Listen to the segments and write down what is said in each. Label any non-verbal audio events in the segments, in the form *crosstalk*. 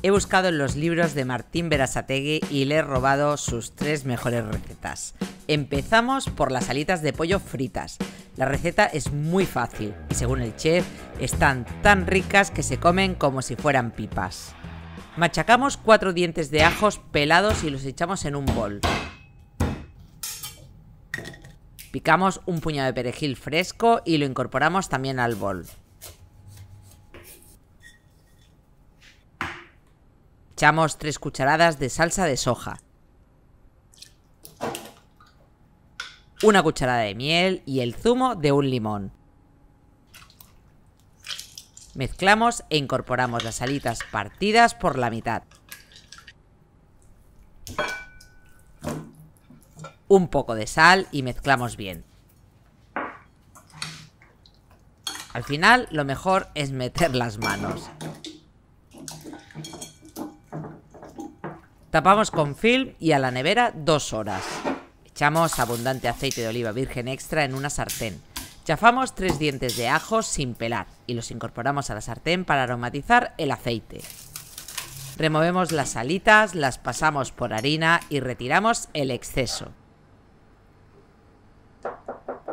He buscado en los libros de Martín Berasategui y le he robado sus tres mejores recetas. Empezamos por las alitas de pollo fritas. La receta es muy fácil y según el chef están tan ricas que se comen como si fueran pipas. Machacamos cuatro dientes de ajos pelados y los echamos en un bol. Picamos un puñado de perejil fresco y lo incorporamos también al bol. echamos 3 cucharadas de salsa de soja, una cucharada de miel y el zumo de un limón. Mezclamos e incorporamos las alitas partidas por la mitad. Un poco de sal y mezclamos bien. Al final lo mejor es meter las manos. Tapamos con film y a la nevera dos horas. Echamos abundante aceite de oliva virgen extra en una sartén. Chafamos tres dientes de ajo sin pelar y los incorporamos a la sartén para aromatizar el aceite. Removemos las alitas, las pasamos por harina y retiramos el exceso.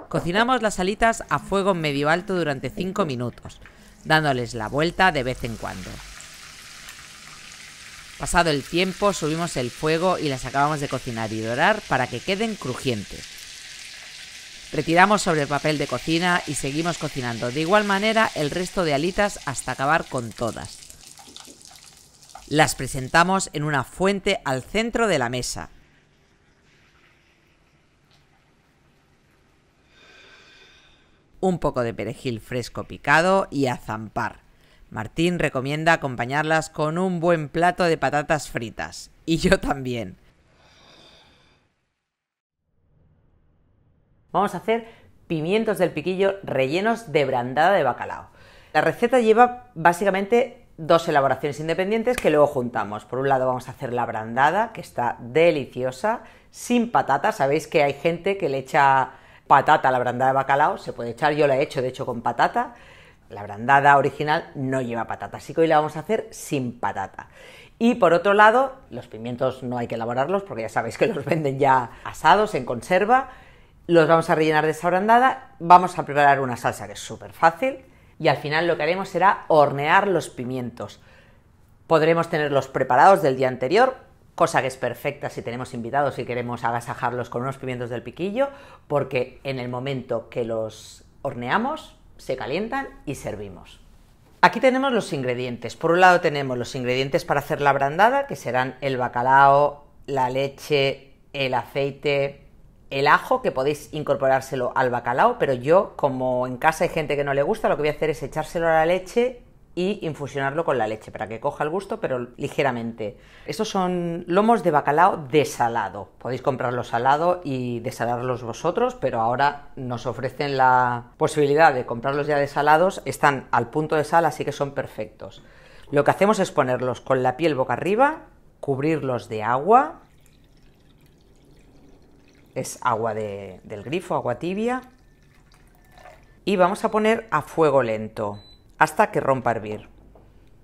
Cocinamos las alitas a fuego medio alto durante 5 minutos, dándoles la vuelta de vez en cuando. Pasado el tiempo, subimos el fuego y las acabamos de cocinar y dorar para que queden crujientes. Retiramos sobre el papel de cocina y seguimos cocinando de igual manera el resto de alitas hasta acabar con todas. Las presentamos en una fuente al centro de la mesa. Un poco de perejil fresco picado y azampar. Martín recomienda acompañarlas con un buen plato de patatas fritas. Y yo también. Vamos a hacer pimientos del piquillo rellenos de brandada de bacalao. La receta lleva básicamente dos elaboraciones independientes que luego juntamos. Por un lado vamos a hacer la brandada, que está deliciosa, sin patata. Sabéis que hay gente que le echa patata a la brandada de bacalao, se puede echar, yo la he hecho de hecho con patata. La brandada original no lleva patata, así que hoy la vamos a hacer sin patata. Y por otro lado, los pimientos no hay que elaborarlos porque ya sabéis que los *laughs* venden ya asados, en conserva. Los vamos a rellenar de esa brandada. Vamos a preparar una salsa que es súper fácil. Y al final lo que haremos será hornear los pimientos. Podremos tenerlos preparados del día anterior, cosa que es perfecta si tenemos invitados y queremos agasajarlos con unos pimientos del piquillo, porque en el momento que los horneamos, se calientan y servimos. Aquí tenemos los ingredientes. Por un lado tenemos los ingredientes para hacer la brandada, que serán el bacalao, la leche, el aceite, el ajo, que podéis incorporárselo al bacalao, pero yo, como en casa hay gente que no le gusta, lo que voy a hacer es echárselo a la leche y infusionarlo con la leche para que coja el gusto, pero ligeramente. Estos son lomos de bacalao desalado. Podéis comprarlos salado y desalarlos vosotros, pero ahora nos ofrecen la posibilidad de comprarlos ya desalados. Están al punto de sal, así que son perfectos. Lo que hacemos es ponerlos con la piel boca arriba, cubrirlos de agua. Es agua del grifo, agua tibia. Y vamos a poner a fuego lento hasta que rompa a hervir.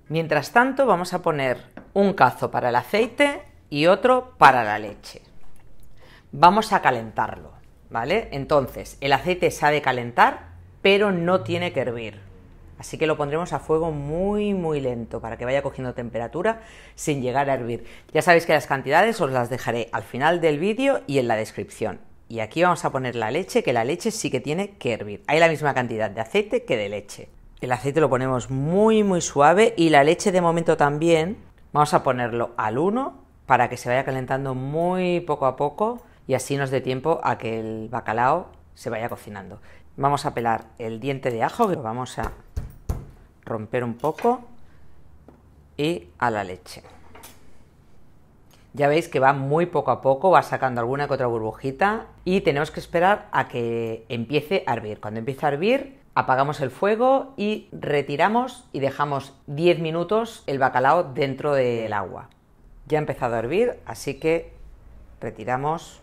Mientras tanto vamos a poner un cazo para el aceite y otro para la leche. Vamos a calentarlo, ¿vale? Entonces, el aceite se ha de calentar, pero no tiene que hervir. Así que lo pondremos a fuego muy muy lento para que vaya cogiendo temperatura sin llegar a hervir. Ya sabéis que las cantidades os las dejaré al final del vídeo y en la descripción. Y aquí vamos a poner la leche, que la leche sí que tiene que hervir. Hay la misma cantidad de aceite que de leche. El aceite lo ponemos muy, muy suave y la leche de momento también. Vamos a ponerlo al 1 para que se vaya calentando muy poco a poco y así nos dé tiempo a que el bacalao se vaya cocinando. Vamos a pelar el diente de ajo, que lo vamos a romper un poco y a la leche. Ya veis que va muy poco a poco, va sacando alguna que otra burbujita y tenemos que esperar a que empiece a hervir. Cuando empiece a hervir apagamos el fuego y retiramos y dejamos 10 minutos el bacalao dentro del agua. Ya ha empezado a hervir, así que retiramos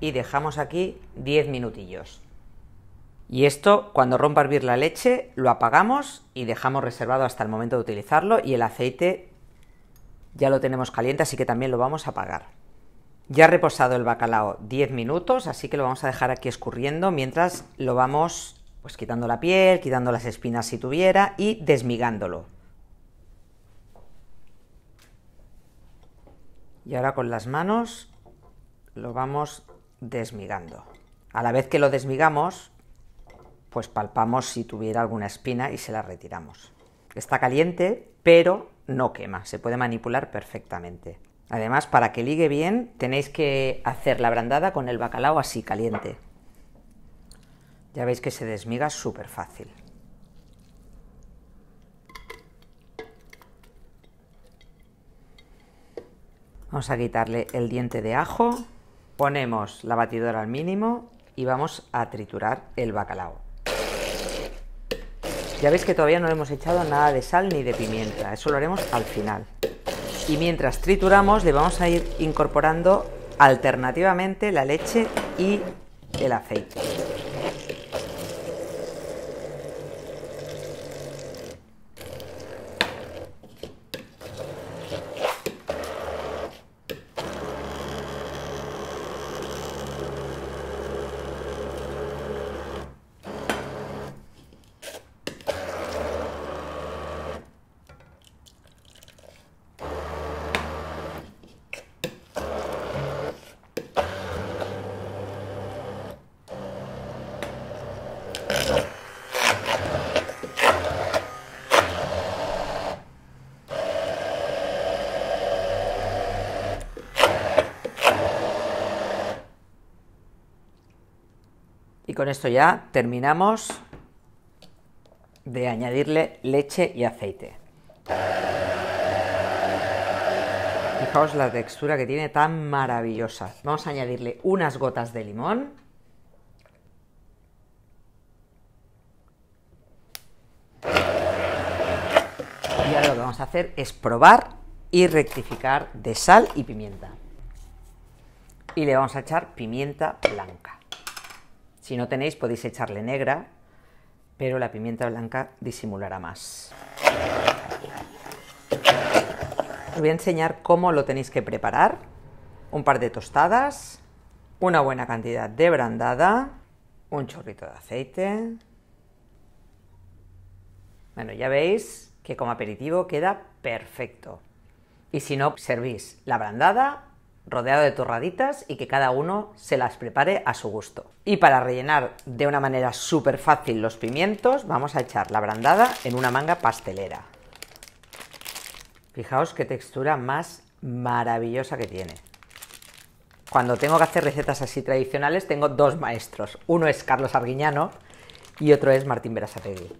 y dejamos aquí 10 minutillos. Y esto, cuando rompa a hervir la leche, lo apagamos y dejamos reservado hasta el momento de utilizarlo y el aceite ya lo tenemos caliente, así que también lo vamos a apagar. Ya ha reposado el bacalao 10 minutos, así que lo vamos a dejar aquí escurriendo mientras lo vamos pues quitando la piel, quitando las espinas si tuviera y desmigándolo. Y ahora con las manos lo vamos desmigando. A la vez que lo desmigamos, pues palpamos si tuviera alguna espina y se la retiramos. Está caliente, pero no quema, se puede manipular perfectamente. Además, para que ligue bien, tenéis que hacer la brandada con el bacalao así caliente. Ya veis que se desmiga súper fácil. Vamos a quitarle el diente de ajo, ponemos la batidora al mínimo y vamos a triturar el bacalao. Ya veis que todavía no le hemos echado nada de sal ni de pimienta, eso lo haremos al final. Y mientras trituramos le vamos a ir incorporando alternativamente la leche y el aceite. con esto ya terminamos de añadirle leche y aceite. Fijaos la textura que tiene tan maravillosa. Vamos a añadirle unas gotas de limón. Y ahora lo que vamos a hacer es probar y rectificar de sal y pimienta. Y le vamos a echar pimienta blanca. Si no tenéis podéis echarle negra, pero la pimienta blanca disimulará más. Os voy a enseñar cómo lo tenéis que preparar. Un par de tostadas, una buena cantidad de brandada, un chorrito de aceite. Bueno, ya veis que como aperitivo queda perfecto. Y si no, servís la brandada rodeado de torraditas y que cada uno se las prepare a su gusto. Y para rellenar de una manera súper fácil los pimientos, vamos a echar la brandada en una manga pastelera. Fijaos qué textura más maravillosa que tiene. Cuando tengo que hacer recetas así tradicionales, tengo dos maestros. Uno es Carlos Arguiñano y otro es Martín Berasategui.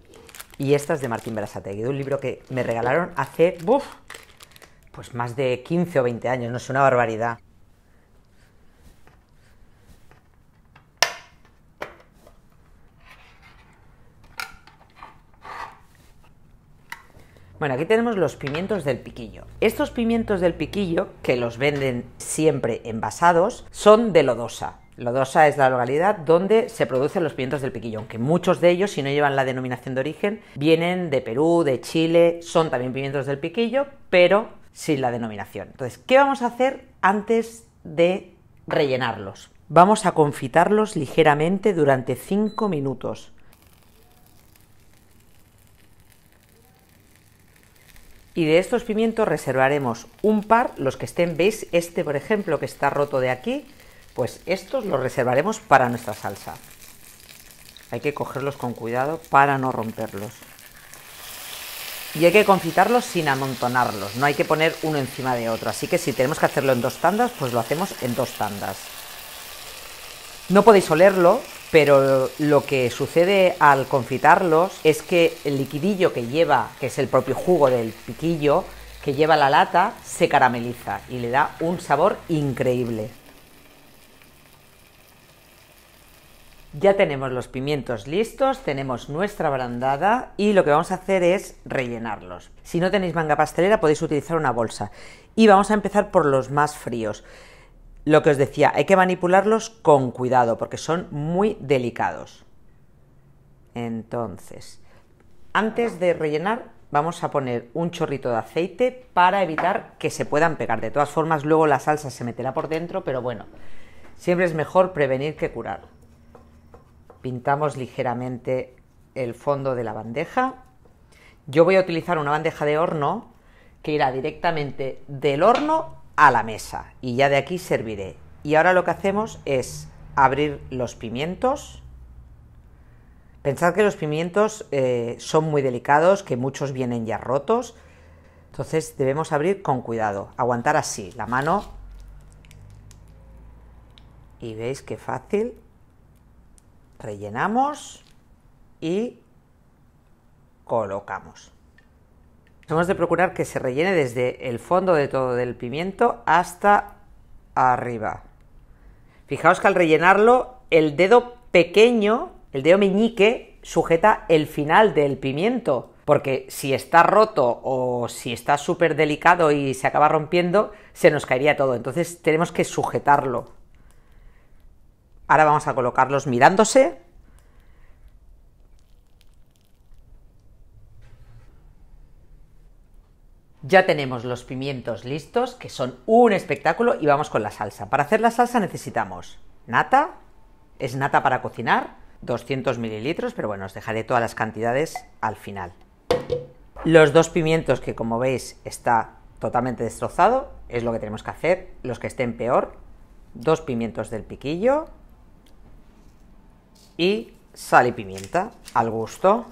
Y esta es de Martín Berasategui, de un libro que me regalaron hace... ¡Buf! pues más de 15 o 20 años, no es una barbaridad. Bueno, aquí tenemos los pimientos del piquillo. Estos pimientos del piquillo, que los venden siempre envasados, son de Lodosa. Lodosa es la localidad donde se producen los pimientos del piquillo, aunque muchos de ellos, si no llevan la denominación de origen, vienen de Perú, de Chile, son también pimientos del piquillo, pero sin la denominación. Entonces, ¿qué vamos a hacer antes de rellenarlos? Vamos a confitarlos ligeramente durante 5 minutos. Y de estos pimientos reservaremos un par, los que estén, veis, este por ejemplo que está roto de aquí, pues estos los reservaremos para nuestra salsa. Hay que cogerlos con cuidado para no romperlos y hay que confitarlos sin amontonarlos, no hay que poner uno encima de otro, así que si tenemos que hacerlo en dos tandas, pues lo hacemos en dos tandas. No podéis olerlo, pero lo que sucede al confitarlos es que el liquidillo que lleva, que es el propio jugo del piquillo, que lleva la lata, se carameliza y le da un sabor increíble. Ya tenemos los pimientos listos, tenemos nuestra brandada y lo que vamos a hacer es rellenarlos. Si no tenéis manga pastelera podéis utilizar una bolsa. Y vamos a empezar por los más fríos. Lo que os decía, hay que manipularlos con cuidado porque son muy delicados. Entonces, antes de rellenar vamos a poner un chorrito de aceite para evitar que se puedan pegar. De todas formas, luego la salsa se meterá por dentro, pero bueno, siempre es mejor prevenir que curar pintamos ligeramente el fondo de la bandeja. Yo voy a utilizar una bandeja de horno que irá directamente del horno a la mesa y ya de aquí serviré. Y ahora lo que hacemos es abrir los pimientos. Pensad que los pimientos eh, son muy delicados, que muchos vienen ya rotos. Entonces debemos abrir con cuidado, aguantar así la mano. Y veis qué fácil rellenamos y colocamos. Tenemos de procurar que se rellene desde el fondo de todo el pimiento hasta arriba. Fijaos que al rellenarlo, el dedo pequeño, el dedo meñique, sujeta el final del pimiento. Porque si está roto o si está súper delicado y se acaba rompiendo, se nos caería todo. Entonces tenemos que sujetarlo. Ahora vamos a colocarlos mirándose. Ya tenemos los pimientos listos, que son un espectáculo, y vamos con la salsa. Para hacer la salsa necesitamos nata, es nata para cocinar, 200 mililitros, pero bueno, os dejaré todas las cantidades al final. Los dos pimientos que como veis está totalmente destrozado, es lo que tenemos que hacer, los que estén peor, dos pimientos del piquillo, y sal y pimienta al gusto.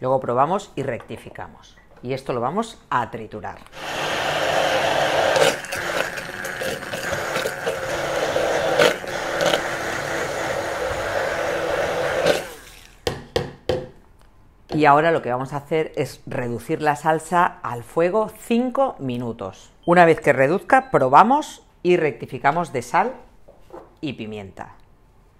Luego probamos y rectificamos. Y esto lo vamos a triturar. Y ahora lo que vamos a hacer es reducir la salsa al fuego 5 minutos. Una vez que reduzca, probamos y rectificamos de sal y pimienta.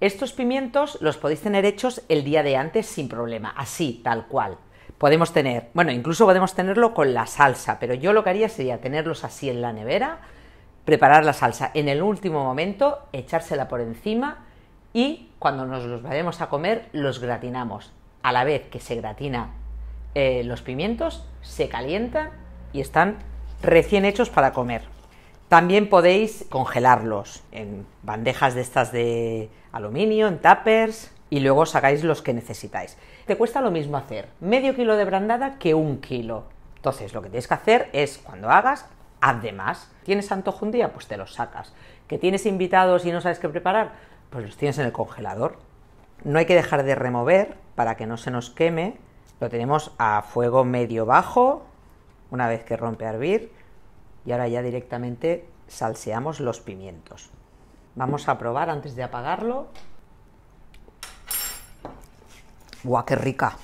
Estos pimientos los podéis tener hechos el día de antes sin problema, así, tal cual. Podemos tener, bueno, incluso podemos tenerlo con la salsa, pero yo lo que haría sería tenerlos así en la nevera, preparar la salsa en el último momento, echársela por encima y cuando nos los vayamos a comer los gratinamos. A la vez que se gratina eh, los pimientos, se calientan y están recién hechos para comer. También podéis congelarlos en bandejas de estas de aluminio, en tuppers, y luego sacáis los que necesitáis. Te cuesta lo mismo hacer medio kilo de brandada que un kilo. Entonces, lo que tienes que hacer es, cuando hagas, además, ¿Tienes antojo un día? Pues te los sacas. ¿Que tienes invitados y no sabes qué preparar? Pues los tienes en el congelador. No hay que dejar de remover para que no se nos queme. Lo tenemos a fuego medio bajo, una vez que rompe a hervir. Y ahora ya directamente salseamos los pimientos. Vamos a probar antes de apagarlo. ¡Guau, qué rica!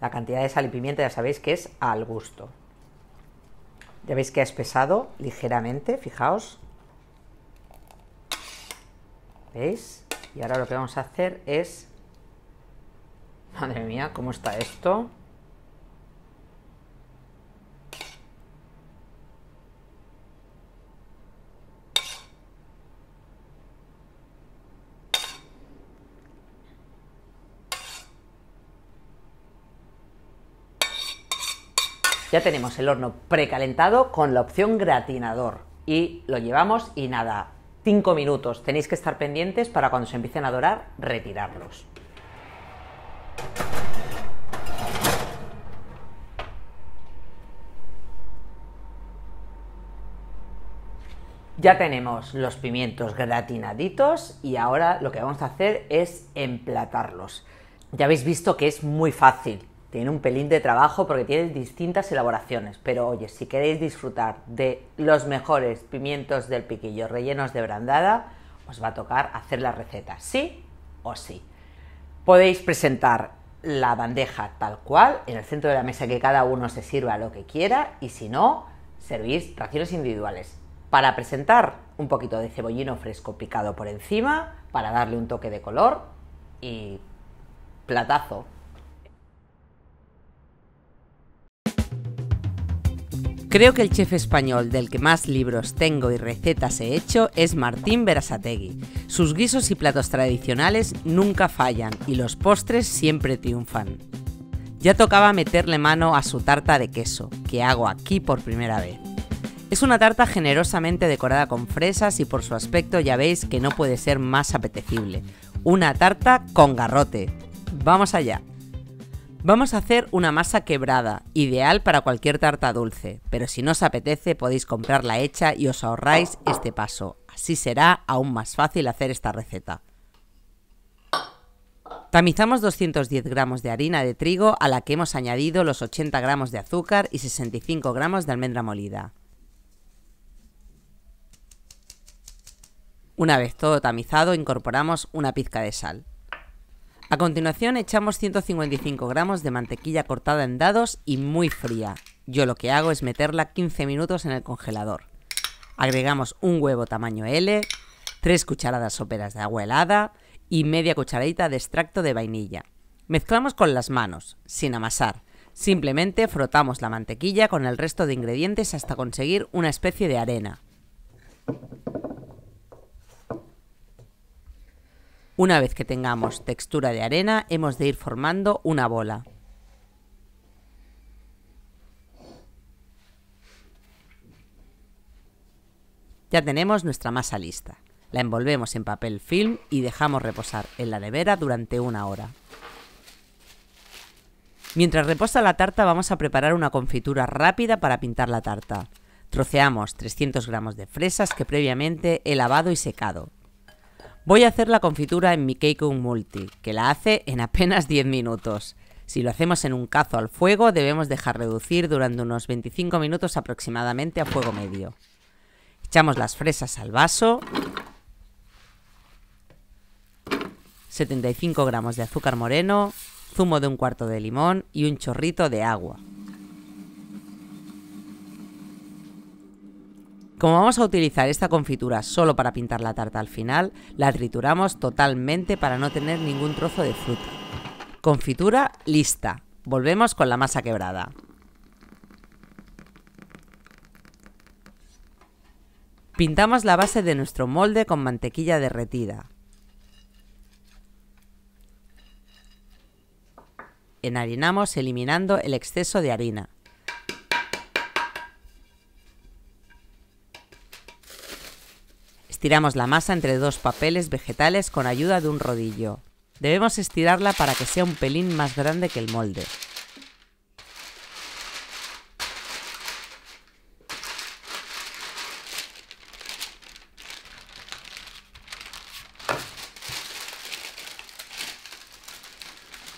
La cantidad de sal y pimienta ya sabéis que es al gusto. Ya veis que ha espesado ligeramente, fijaos. ¿Veis? Y ahora lo que vamos a hacer es Madre mía, ¿cómo está esto? Ya tenemos el horno precalentado con la opción gratinador y lo llevamos y nada, 5 minutos. Tenéis que estar pendientes para cuando se empiecen a dorar, retirarlos. Ya tenemos los pimientos gratinaditos y ahora lo que vamos a hacer es emplatarlos. Ya habéis visto que es muy fácil, tiene un pelín de trabajo porque tiene distintas elaboraciones, pero oye, si queréis disfrutar de los mejores pimientos del piquillo rellenos de brandada, os va a tocar hacer la receta, sí o sí. Podéis presentar la bandeja tal cual, en el centro de la mesa que cada uno se sirva lo que quiera y si no, servís raciones individuales para presentar un poquito de cebollino fresco picado por encima, para darle un toque de color y platazo. Creo que el chef español del que más libros tengo y recetas he hecho es Martín Berasategui. Sus guisos y platos tradicionales nunca fallan y los postres siempre triunfan. Ya tocaba meterle mano a su tarta de queso, que hago aquí por primera vez. Es una tarta generosamente decorada con fresas y por su aspecto ya veis que no puede ser más apetecible. Una tarta con garrote. Vamos allá. Vamos a hacer una masa quebrada, ideal para cualquier tarta dulce, pero si no os apetece podéis comprarla hecha y os ahorráis este paso. Así será aún más fácil hacer esta receta. Tamizamos 210 gramos de harina de trigo a la que hemos añadido los 80 gramos de azúcar y 65 gramos de almendra molida. Una vez todo tamizado, incorporamos una pizca de sal. A continuación echamos 155 gramos de mantequilla cortada en dados y muy fría. Yo lo que hago es meterla 15 minutos en el congelador. Agregamos un huevo tamaño L, 3 cucharadas soperas de agua helada y media cucharadita de extracto de vainilla. Mezclamos con las manos, sin amasar. Simplemente frotamos la mantequilla con el resto de ingredientes hasta conseguir una especie de arena. Una vez que tengamos textura de arena, hemos de ir formando una bola. Ya tenemos nuestra masa lista. La envolvemos en papel film y dejamos reposar en la nevera durante una hora. Mientras reposa la tarta vamos a preparar una confitura rápida para pintar la tarta. Troceamos 300 gramos de fresas que previamente he lavado y secado. Voy a hacer la confitura en mi un Multi, que la hace en apenas 10 minutos. Si lo hacemos en un cazo al fuego, debemos dejar reducir durante unos 25 minutos aproximadamente a fuego medio. Echamos las fresas al vaso. 75 gramos de azúcar moreno, zumo de un cuarto de limón y un chorrito de agua. Como vamos a utilizar esta confitura solo para pintar la tarta al final, la trituramos totalmente para no tener ningún trozo de fruta. Confitura lista. Volvemos con la masa quebrada. Pintamos la base de nuestro molde con mantequilla derretida. Enharinamos eliminando el exceso de harina. Estiramos la masa entre dos papeles vegetales con ayuda de un rodillo. Debemos estirarla para que sea un pelín más grande que el molde.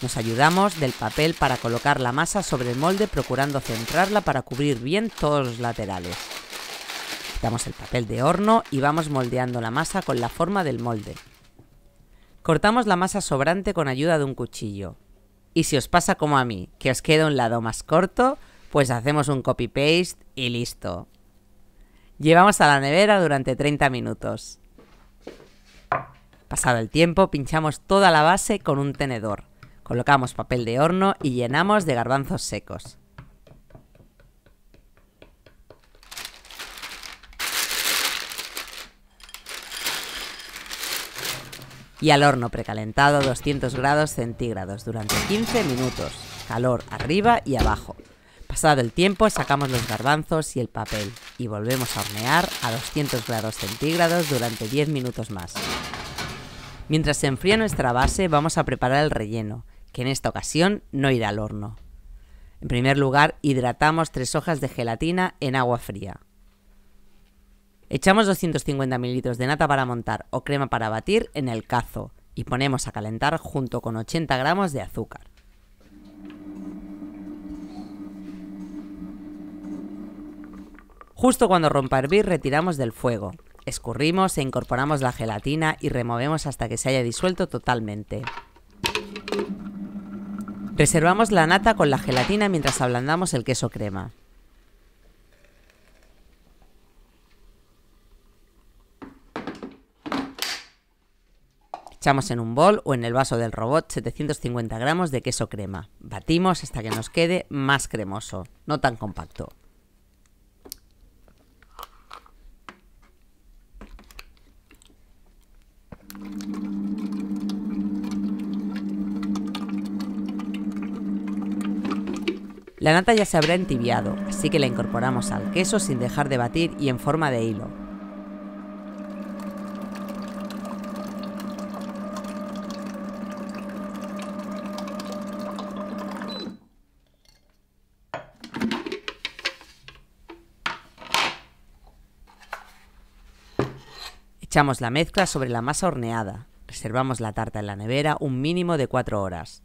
Nos ayudamos del papel para colocar la masa sobre el molde procurando centrarla para cubrir bien todos los laterales. Quitamos el papel de horno y vamos moldeando la masa con la forma del molde. Cortamos la masa sobrante con ayuda de un cuchillo. Y si os pasa como a mí, que os queda un lado más corto, pues hacemos un copy-paste y listo. Llevamos a la nevera durante 30 minutos. Pasado el tiempo, pinchamos toda la base con un tenedor. Colocamos papel de horno y llenamos de garbanzos secos. y al horno precalentado a 200 grados centígrados durante 15 minutos, calor arriba y abajo. Pasado el tiempo sacamos los garbanzos y el papel y volvemos a hornear a 200 grados centígrados durante 10 minutos más. Mientras se enfría nuestra base vamos a preparar el relleno, que en esta ocasión no irá al horno. En primer lugar, hidratamos tres hojas de gelatina en agua fría. Echamos 250 ml de nata para montar o crema para batir en el cazo y ponemos a calentar junto con 80 gramos de azúcar. Justo cuando rompa hervir retiramos del fuego, escurrimos e incorporamos la gelatina y removemos hasta que se haya disuelto totalmente. Reservamos la nata con la gelatina mientras ablandamos el queso crema. Echamos en un bol o en el vaso del robot 750 gramos de queso crema. Batimos hasta que nos quede más cremoso, no tan compacto. La nata ya se habrá entibiado, así que la incorporamos al queso sin dejar de batir y en forma de hilo. Echamos la mezcla sobre la masa horneada. Reservamos la tarta en la nevera un mínimo de 4 horas.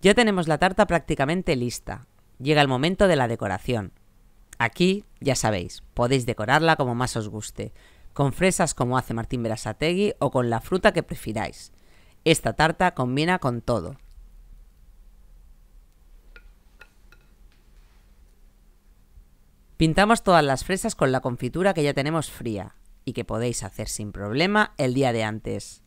Ya tenemos la tarta prácticamente lista. Llega el momento de la decoración. Aquí, ya sabéis, podéis decorarla como más os guste, con fresas como hace Martín Berasategui o con la fruta que prefiráis. Esta tarta combina con todo. Pintamos todas las fresas con la confitura que ya tenemos fría y que podéis hacer sin problema el día de antes.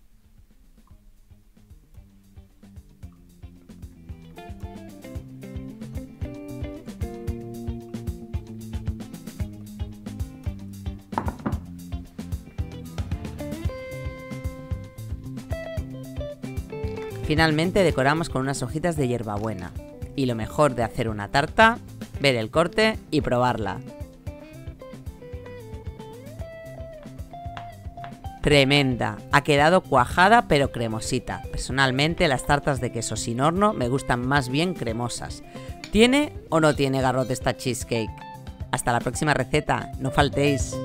Finalmente decoramos con unas hojitas de hierbabuena. Y lo mejor de hacer una tarta ver el corte y probarla. Tremenda, ha quedado cuajada pero cremosita. Personalmente las tartas de queso sin horno me gustan más bien cremosas. ¿Tiene o no tiene garrote esta cheesecake? Hasta la próxima receta, no faltéis.